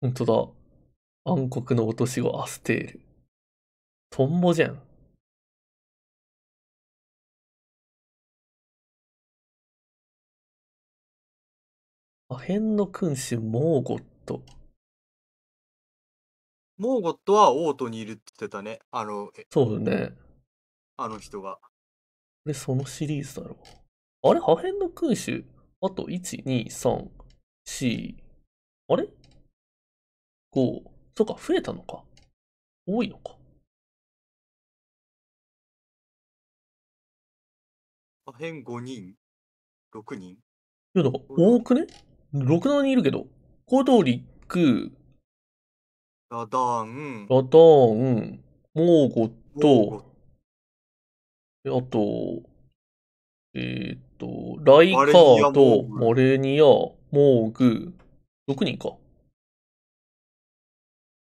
本当だ。暗黒の落とし子アステール。トンボじゃん。破片の君主モーゴット。モーゴットは王都にいるって言ってたね。あの、そうだね。あの人が。で、そのシリーズだろう。あれ破片の君主あと、1、2、3、4。あれこう、そうか、増えたのか。多いのか。破片5人、6人。いや、だから多くね ?6、7人いるけど。コドリック、ラダーン、ラダーン、モーゴット、あと、えっ、ー、と、ライカーと、マレニア、モーグ、6人か。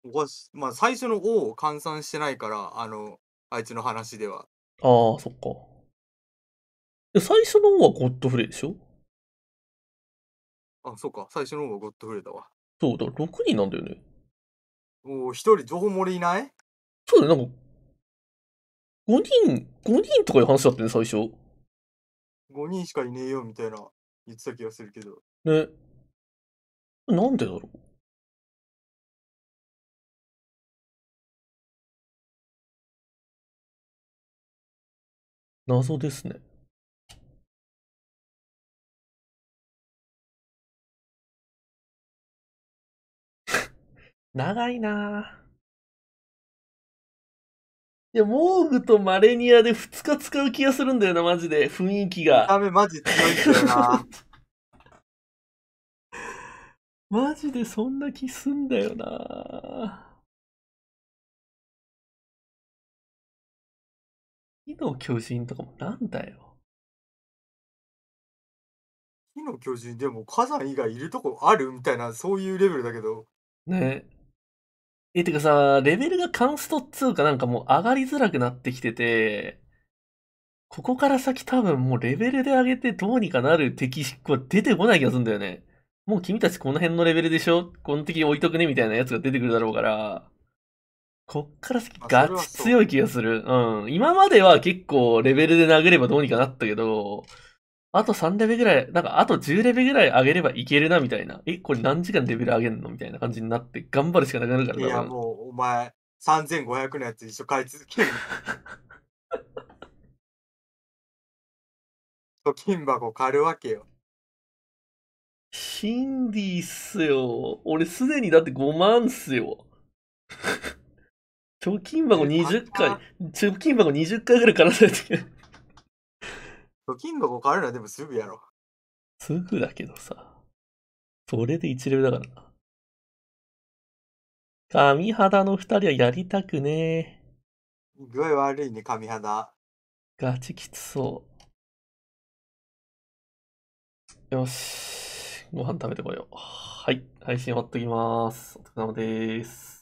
おまあ、最初の O を換算してないから、あの、あいつの話では。ああ、そっか。最初の O はゴッドフレーでしょあ、そっか。最初の O はゴッドフレーだわ。そう、だ6人なんだよね。おお、1人情報漏れいないそうだね、なんか、5人、5人とかいう話だったね、最初。5人しかいねえよみたいな言ってた気がするけど。ね。なんでだろう謎ですね。長いないや、モーグとマレニアで2日使う気がするんだよな、マジで。雰囲気が。ダメ、マジいな。マジでそんな気すんだよな火の巨人とかもなんだよ。火の巨人でも火山以外いるとこあるみたいな、そういうレベルだけど。ねえ。え、てかさ、レベルがカンストっつうかなんかもう上がりづらくなってきてて、ここから先多分もうレベルで上げてどうにかなる敵は出てこない気がするんだよね。もう君たちこの辺のレベルでしょこの敵置いとくねみたいなやつが出てくるだろうから。こっから先ガチ強い気がする。うん。今までは結構レベルで殴ればどうにかなったけど、あと3レベルぐらい、なんかあと10レベルぐらい上げればいけるなみたいな。え、これ何時間レベル上げんのみたいな感じになって頑張るしかなくなるからいやもうお前3500のやつ一緒買い続ける。貯金箱買るわけよ。ヒンディーっすよ。俺すでにだって5万っすよ。貯金箱20回、貯金箱20回ぐらいからされてる。貯金箱変わるのはでもすぐやろ。すぐだけどさ。それで一流だからな。神肌の二人はやりたくねえ。具合悪いね、神肌。ガチきつそう。よし。ご飯食べてこよう。はい。配信終わっときます。お疲れ様です。